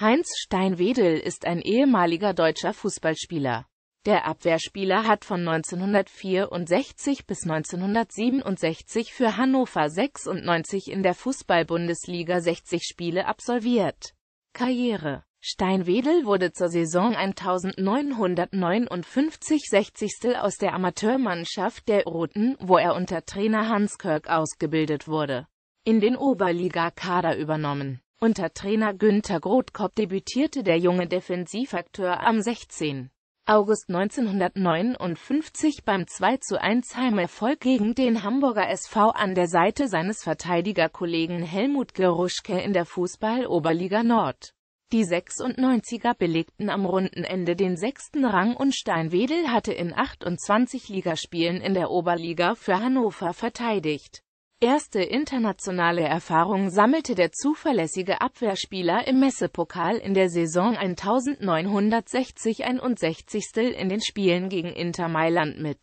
Heinz Steinwedel ist ein ehemaliger deutscher Fußballspieler. Der Abwehrspieler hat von 1964 bis 1967 für Hannover 96 in der Fußballbundesliga 60 Spiele absolviert. Karriere Steinwedel wurde zur Saison 1959 60. aus der Amateurmannschaft der Roten, wo er unter Trainer Hans Kirk ausgebildet wurde, in den Oberliga-Kader übernommen. Unter Trainer Günther Grothkopf debütierte der junge Defensivakteur am 16. August 1959 beim 2 zu 1 Heimerfolg gegen den Hamburger SV an der Seite seines Verteidigerkollegen Helmut Geruschke in der Fußball-Oberliga Nord. Die 96er belegten am Rundenende den sechsten Rang und Steinwedel hatte in 28 Ligaspielen in der Oberliga für Hannover verteidigt. Erste internationale Erfahrung sammelte der zuverlässige Abwehrspieler im Messepokal in der Saison 1960-61 in den Spielen gegen Inter Mailand mit.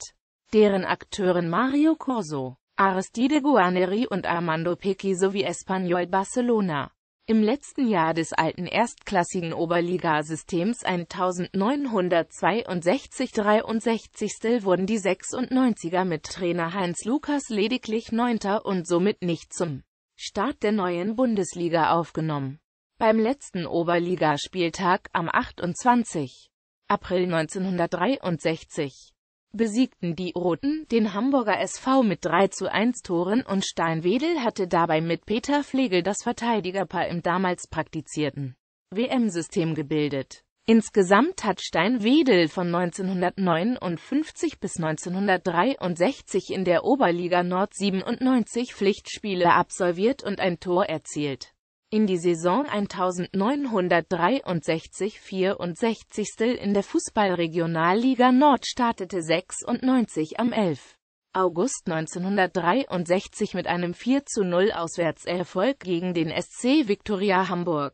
Deren Akteuren Mario Corso, Aristide Guarneri und Armando Pecci sowie Espanyol Barcelona im letzten Jahr des alten erstklassigen Oberligasystems 1962-63 wurden die 96er mit Trainer Heinz Lukas lediglich Neunter und somit nicht zum Start der neuen Bundesliga aufgenommen. Beim letzten Oberligaspieltag am 28. April 1963 besiegten die Roten den Hamburger SV mit 3 zu 1 Toren und Steinwedel hatte dabei mit Peter Flegel das Verteidigerpaar im damals praktizierten WM-System gebildet. Insgesamt hat Steinwedel von 1959 bis 1963 in der Oberliga Nord 97 Pflichtspiele absolviert und ein Tor erzielt in die Saison 1963-64. in der Fußballregionalliga Nord startete 96 am 11. August 1963 mit einem 4:0 Auswärtserfolg gegen den SC Viktoria Hamburg.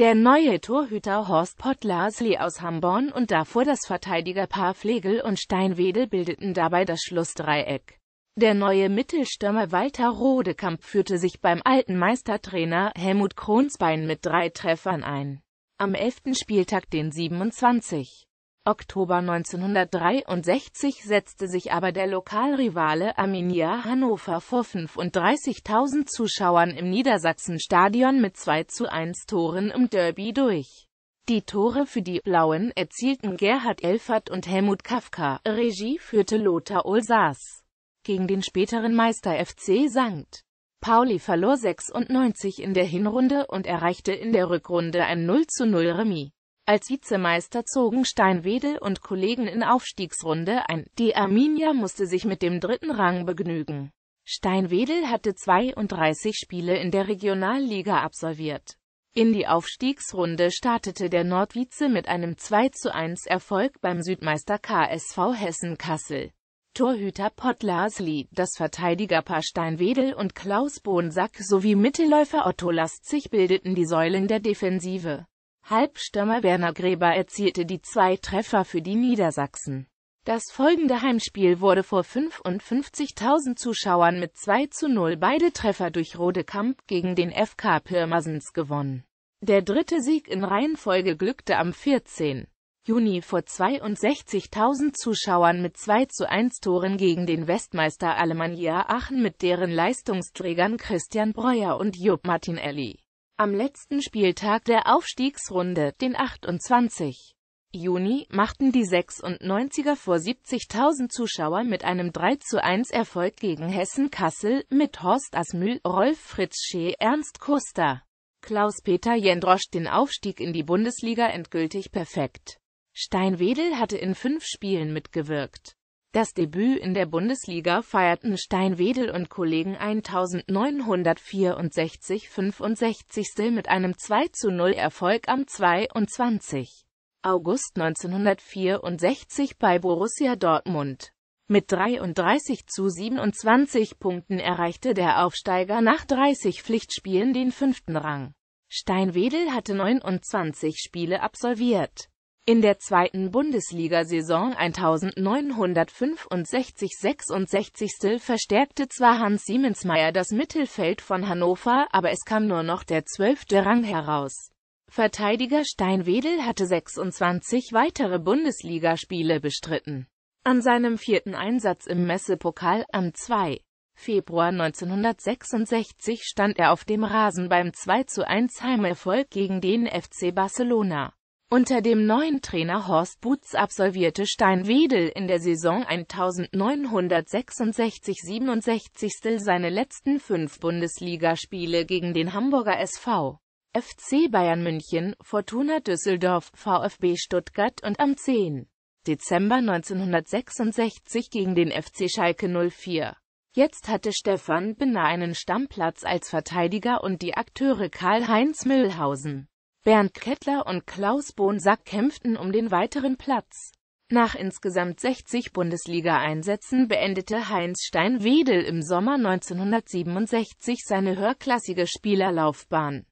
Der neue Torhüter Horst Pottlasli aus Hamborn und davor das Verteidigerpaar Flegel und Steinwedel bildeten dabei das Schlussdreieck. Der neue Mittelstürmer Walter Rodekamp führte sich beim alten Meistertrainer Helmut Kronzbein mit drei Treffern ein. Am 11. Spieltag den 27. Oktober 1963 setzte sich aber der Lokalrivale Arminia Hannover vor 35.000 Zuschauern im Niedersachsenstadion mit 2 zu 1 Toren im Derby durch. Die Tore für die Blauen erzielten Gerhard Elfert und Helmut Kafka, Regie führte Lothar Olsaß gegen den späteren Meister FC St. Pauli verlor 96 in der Hinrunde und erreichte in der Rückrunde ein 0:0 Remis. Als Vizemeister zogen Steinwedel und Kollegen in Aufstiegsrunde ein, die Arminia musste sich mit dem dritten Rang begnügen. Steinwedel hatte 32 Spiele in der Regionalliga absolviert. In die Aufstiegsrunde startete der Nordvize mit einem 2:1 Erfolg beim Südmeister KSV Hessen Kassel. Torhüter Pottlasli, das Verteidigerpaar Steinwedel und Klaus Bonsack sowie Mittelläufer Otto Lastzig bildeten die Säulen der Defensive. Halbstürmer Werner Gräber erzielte die zwei Treffer für die Niedersachsen. Das folgende Heimspiel wurde vor 55.000 Zuschauern mit 2 zu 0 beide Treffer durch Rode Kamp gegen den FK Pirmasens gewonnen. Der dritte Sieg in Reihenfolge glückte am 14. Juni vor 62.000 Zuschauern mit 2 zu 1 Toren gegen den Westmeister Alemannia Aachen mit deren Leistungsträgern Christian Breuer und Jupp Martinelli. Am letzten Spieltag der Aufstiegsrunde, den 28. Juni, machten die 96er vor 70.000 Zuschauer mit einem 3 zu 1 Erfolg gegen Hessen Kassel mit Horst Asmüll, Rolf Fritz Schee, Ernst Kuster, Klaus-Peter Jendrosch den Aufstieg in die Bundesliga endgültig perfekt. Steinwedel hatte in fünf Spielen mitgewirkt. Das Debüt in der Bundesliga feierten Steinwedel und Kollegen 1964-65. mit einem 2 0 Erfolg am 22. August 1964 bei Borussia Dortmund. Mit 33 zu 27 Punkten erreichte der Aufsteiger nach 30 Pflichtspielen den fünften Rang. Steinwedel hatte 29 Spiele absolviert. In der zweiten Bundesliga-Saison 1965-66 verstärkte zwar Hans Siemensmeier das Mittelfeld von Hannover, aber es kam nur noch der zwölfte Rang heraus. Verteidiger Steinwedel hatte 26 weitere Bundesligaspiele bestritten. An seinem vierten Einsatz im Messepokal am 2. Februar 1966 stand er auf dem Rasen beim 2 1 Heimerfolg gegen den FC Barcelona. Unter dem neuen Trainer Horst Butz absolvierte Steinwedel in der Saison 1966-67 seine letzten fünf Bundesligaspiele gegen den Hamburger SV, FC Bayern München, Fortuna Düsseldorf, VfB Stuttgart und am 10. Dezember 1966 gegen den FC Schalke 04. Jetzt hatte Stefan Binner einen Stammplatz als Verteidiger und die Akteure Karl-Heinz Mühlhausen, Bernd Kettler und Klaus Bonsack kämpften um den weiteren Platz. Nach insgesamt 60 Bundesliga-Einsätzen beendete Heinz Stein-Wedel im Sommer 1967 seine hörklassige Spielerlaufbahn.